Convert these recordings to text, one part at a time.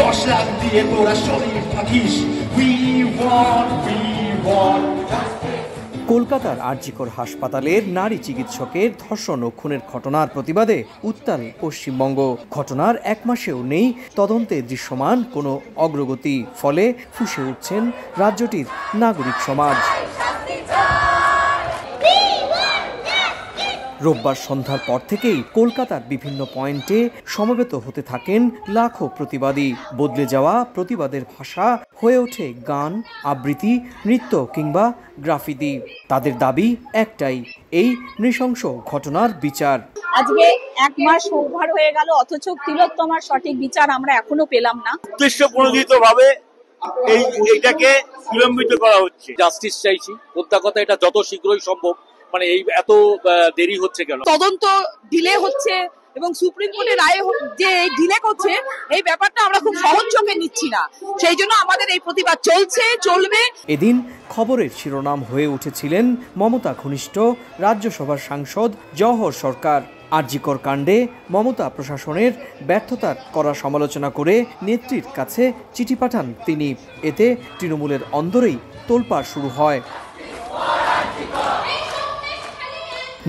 দশ লাখ দিয়ে কলকাতার আরজিকর হাসপাতালের নারী চিকিৎসকের ধর্ষণ ও খুনের ঘটনার প্রতিবাদে উত্তাল পশ্চিমবঙ্গ ঘটনার এক মাসেও নেই তদন্তে দৃশ্যমান কোনো অগ্রগতি ফলে ফুসে উঠছেন রাজ্যটির নাগরিক সমাজ রোববার সন্ধ্যার পর থেকেই কলকাতার বিভিন্ন পয়েন্টে সমবেত হতে থাকেন লাখো প্রতিবাদী বদলে যাওয়া প্রতিবাদের ভাষা হয়ে ওঠে গান আবৃত্তি নৃত্য কিংবা গ্রাফিতি তাদের দাবি একটাই এই নৃশংস ঘটনার বিচার আজকে এক মাস ওভার হয়ে গেল অথচ তিলোত্তমার সঠিক বিচার আমরা এখনো পেলাম না উদ্দেশ্যপ্রণোদিত ভাবে এই এটাকে বিলম্বিত করা হচ্ছে জাস্টিস চাইছি কথা এটা যত শীঘ্রই সম্ভব মানে এই এত দেরি হচ্ছে কেন তদন্ত ডিলে হচ্ছে এবং সুপ্রিম কোর্টের রায়ে যে ডিলে করছে এই ব্যাপারটা আমরা খুব সহজ চোখে নিচ্ছি না সেই জন্য আমাদের এই প্রতিবাদ চলছে চলবে এদিন খবরের শিরোনাম হয়ে উঠেছিলেন মমতা ঘনিষ্ঠ রাজ্যসভার সাংসদ জহর সরকার আরজিকর কাণ্ডে মমতা প্রশাসনের ব্যর্থতার করা সমালোচনা করে নেত্রীর কাছে চিঠি পাঠান তিনি এতে তৃণমূলের অন্দরেই তোলপাড় শুরু হয়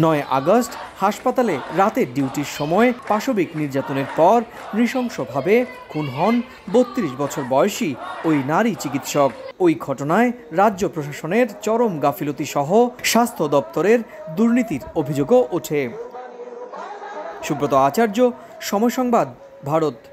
নয় আগস্ট হাসপাতালে রাতে ডিউটির সময় পাশবিক নির্যাতনের পর নৃশংসভাবে খুন হন বত্রিশ বছর বয়সী ওই নারী চিকিৎসক ওই ঘটনায় রাজ্য প্রশাসনের চরম গাফিলতি সহ স্বাস্থ্য দপ্তরের দুর্নীতির অভিযোগও ওঠে সুব্রত আচার্য সময় সংবাদ ভারত